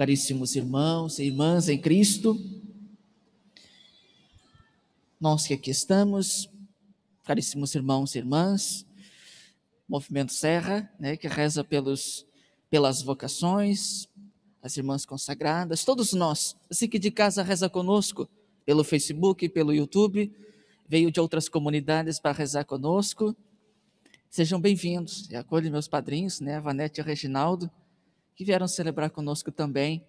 Caríssimos irmãos e irmãs em Cristo, nós que aqui estamos, caríssimos irmãos e irmãs, Movimento Serra, né, que reza pelos, pelas vocações, as irmãs consagradas, todos nós, assim que de casa reza conosco, pelo Facebook, pelo YouTube, veio de outras comunidades para rezar conosco. Sejam bem-vindos. E acolho meus padrinhos, né, Vanete e Reginaldo, que vieram celebrar conosco também.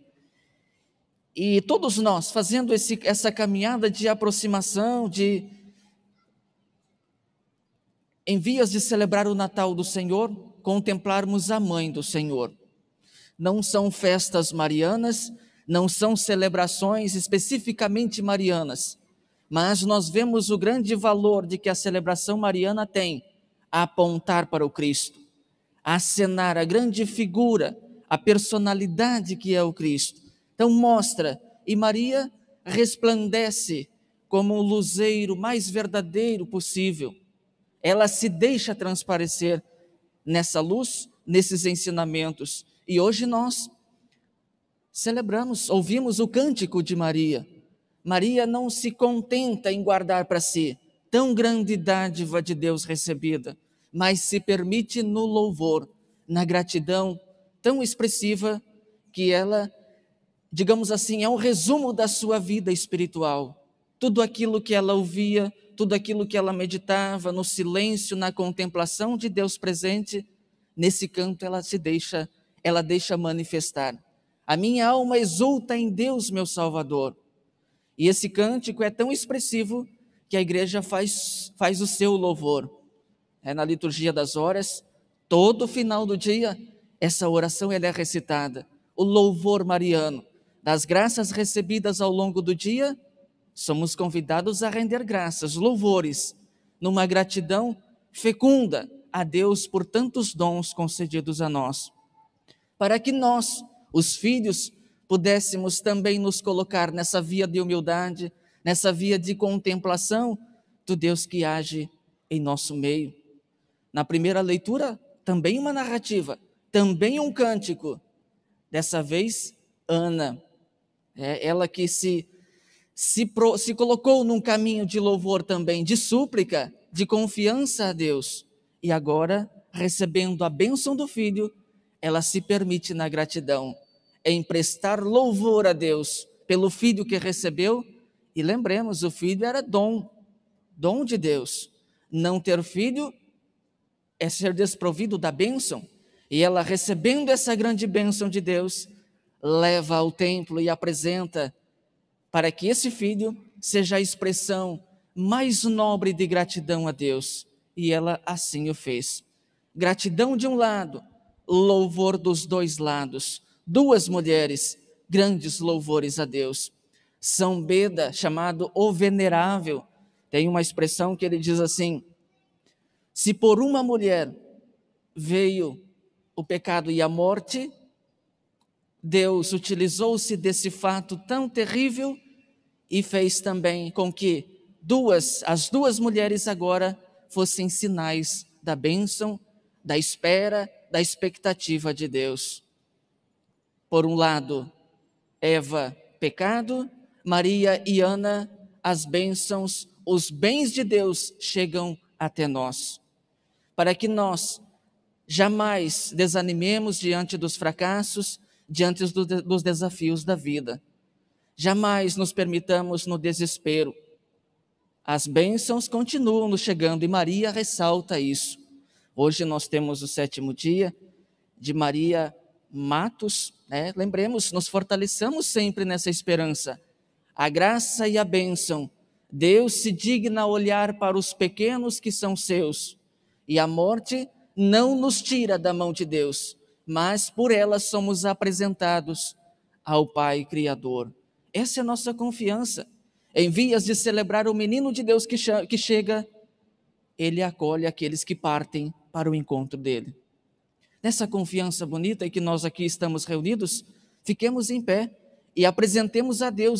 E todos nós fazendo esse, essa caminhada de aproximação, de em vias de celebrar o Natal do Senhor, contemplarmos a mãe do Senhor. Não são festas marianas, não são celebrações especificamente marianas, mas nós vemos o grande valor de que a celebração mariana tem a apontar para o Cristo, a acenar a grande figura a personalidade que é o Cristo. Então mostra, e Maria resplandece como o luzeiro mais verdadeiro possível. Ela se deixa transparecer nessa luz, nesses ensinamentos. E hoje nós celebramos, ouvimos o cântico de Maria. Maria não se contenta em guardar para si tão grande dádiva de Deus recebida, mas se permite no louvor, na gratidão, tão expressiva que ela, digamos assim, é um resumo da sua vida espiritual. Tudo aquilo que ela ouvia, tudo aquilo que ela meditava no silêncio, na contemplação de Deus presente, nesse canto ela se deixa, ela deixa manifestar. A minha alma exulta em Deus, meu Salvador. E esse cântico é tão expressivo que a igreja faz, faz o seu louvor. É na liturgia das horas, todo final do dia, essa oração ela é recitada, o louvor mariano. Das graças recebidas ao longo do dia, somos convidados a render graças, louvores, numa gratidão fecunda a Deus por tantos dons concedidos a nós. Para que nós, os filhos, pudéssemos também nos colocar nessa via de humildade, nessa via de contemplação do Deus que age em nosso meio. Na primeira leitura, também uma narrativa também um cântico, dessa vez Ana, é ela que se, se, pro, se colocou num caminho de louvor também, de súplica, de confiança a Deus, e agora, recebendo a bênção do filho, ela se permite na gratidão em emprestar louvor a Deus pelo filho que recebeu. E lembremos, o filho era dom, dom de Deus. Não ter filho é ser desprovido da bênção. E ela, recebendo essa grande bênção de Deus, leva ao templo e apresenta para que esse filho seja a expressão mais nobre de gratidão a Deus. E ela assim o fez. Gratidão de um lado, louvor dos dois lados. Duas mulheres, grandes louvores a Deus. São Beda, chamado o Venerável, tem uma expressão que ele diz assim: Se por uma mulher veio o pecado e a morte, Deus utilizou-se desse fato tão terrível e fez também com que duas, as duas mulheres agora fossem sinais da bênção, da espera, da expectativa de Deus. Por um lado, Eva, pecado, Maria e Ana, as bênçãos, os bens de Deus chegam até nós. Para que nós Jamais desanimemos diante dos fracassos, diante dos desafios da vida. Jamais nos permitamos no desespero. As bênçãos continuam nos chegando e Maria ressalta isso. Hoje nós temos o sétimo dia de Maria Matos. Né? Lembremos, nos fortaleçamos sempre nessa esperança. A graça e a bênção. Deus se digna olhar para os pequenos que são seus. E a morte não nos tira da mão de Deus, mas por ela somos apresentados ao Pai Criador. Essa é a nossa confiança. Em vias de celebrar o menino de Deus que, que chega, ele acolhe aqueles que partem para o encontro dele. Nessa confiança bonita em que nós aqui estamos reunidos, fiquemos em pé e apresentemos a Deus